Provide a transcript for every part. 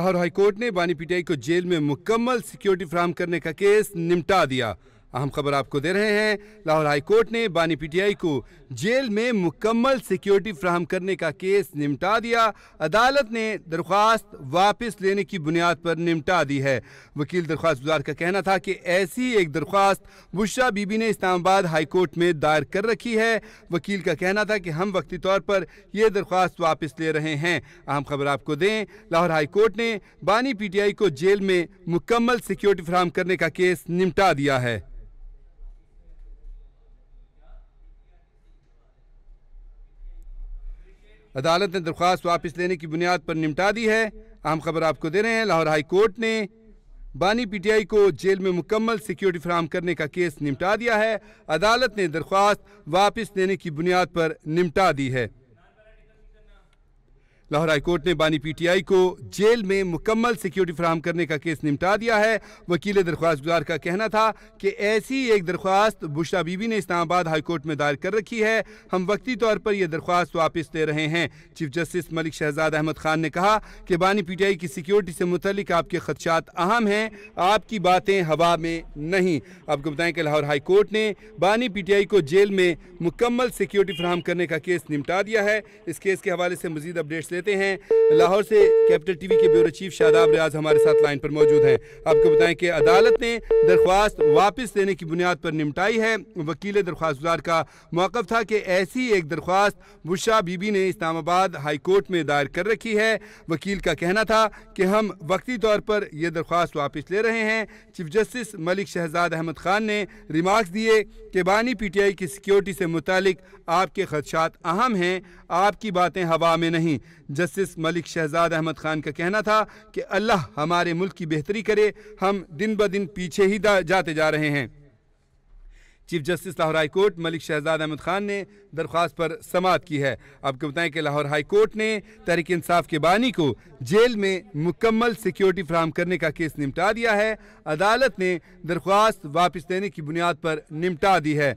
Lahore high court ने बानी PTI को जेल में मुकम्मल सिक्योरिटी फ्राम करने का केस निपटा दिया अहम खबर आपको दे रहे हैं लाहौर हाई कोर्ट ने बानी पीटीआई को जेल में मुकम्मल सिक्योरिटी फ्राहम करने का केस निमटा दिया अदालत ने दरख्वास्त वापस लेने की बुनियाद पर निमटा दी है वकील दरख्वास्त गुजार का कहना था कि ऐसी एक दरख्वास्त बुशरा बीबी ने इस्लामाबाद हाई कोर्ट में दायर कर रखी है वकील का कहना था कि हम वक्ती तौर पर यह दरख्वास्त वापस ले रहे हैं अहम खबर आपको दें लाहौर हाई कोर्ट ने बानी पीटीआई को जेल में मुकम्मल सिक्योरिटी फ्राहम करने का केस निपटा दिया है अदालत ने दरख्वास्त वापस लेने की बुनियाद पर निपटा दी है अहम खबर आपको दे रहे हैं लाहौर हाई कोर्ट ने बानी पीटीआई को जेल में मुकम्मल सिक्योरिटी फराम करने का केस निपटा दिया है अदालत ने दरख्वास्त वापस लेने की बुनियाद पर निपटा दी है लाहौर हाईकोर्ट ने बानी पीटीआई को जेल में मुकम्मल सिक्योरिटी फ्राहम करने का केस निपटा दिया है वकील दरख्वास्त गुजार का कहना था कि ऐसी एक दरख्वास्त बुशरा बीबी ने इस्लामाबाद हाईकोर्ट में दायर कर रखी है हम वक्ती तौर पर यह दरख्वास्त वापस ले रहे हैं चीफ जस्टिस मलिक शहजाद अहमद खान ने कहा कि बानी पीटीआई की सिक्योरिटी से मुतलिक आपके खदशात अहम हैं आपकी बातें हवा में नहीं आपको बताएं कि लाहौर हाईकोर्ट ने बानी पीटीआई को जेल में मुकम्मल सिक्योरिटी फ्राहम करने का केस निपटा दिया है इस केस के हवाले से मजीद अपडेट्स ले लेते हैं लाहौर से कैपिटल टीवी के ब्यूरो चीफ शादाब रियाज हमारे साथ लाइन पर मौजूद हैं आपको बताएं कि अदालत ने दरख्वास्त वापस लेने की बुनियाद पर निमटाई है वकील दरख्वास्त का मौकफ था कि ऐसी एक दरख्वास्त बुशा बीबी ने इस्लामाबाद हाई कोर्ट में दायर कर रखी है वकील का कहना था कि हम वक्ती तौर पर यह दरख्वास्त वापस ले रहे हैं चीफ जस्टिस मलिक शहजाद अहमद खान ने रिमार्क्स दिए कि बानी पीटीआई की सिक्योरिटी से मुतालिक आपके खदशात अहम हैं आपकी बातें हवा में नहीं जस्टिस मलिक शहजाद अहमद खान का कहना था कि अल्लाह हमारे मुल्क की बेहतरी करे हम दिन ब दिन पीछे ही जाते जा रहे हैं chief justice Lahore high court Malik Shahzad Ahmad Khan ने दरख्वास्त पर समात की है आपको बताएं कि लाहौर हाई कोर्ट ने तहरीक इंसाफ के बानी को जेल में मुकम्मल सिक्योरिटी फ्राहम करने का केस निपटा दिया है अदालत ने दरख्वास्त वापस देने की बुनियाद पर निपटा दी है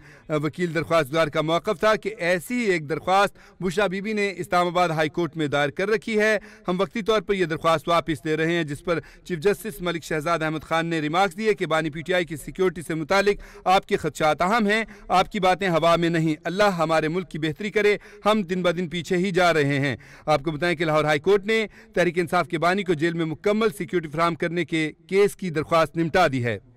वकील दरख्वास्त गुजार का मौक़ था कि ऐसी ही एक दरख्वास्त बुशा बीबी ने इस्लामाबाद हाई कोर्ट में दायर कर रखी है हम वक्ती तौर पर यह दरख्वास्त वापस ले रहे हैं जिस पर चीफ जस्टिस मलिक शहजाद अहमद खान ने रिमार्क्स दिए कि बानी पी टी आई की सिक्योरिटी से मुतालिक आपके खदशात नाकाम हैं आपकी बातें हवा में नहीं अल्लाह हमारे मुल्क की बेहतरी करे हम दिन ब दिन पीछे ही जा रहे हैं आपको बताएं कि लाहौर हाई कोर्ट ने तहरीक इंसाफ के बानी को जेल में मुकम्मल सिक्योरिटी फ्राहम करने के केस की दरख्वास्त निपटा दी है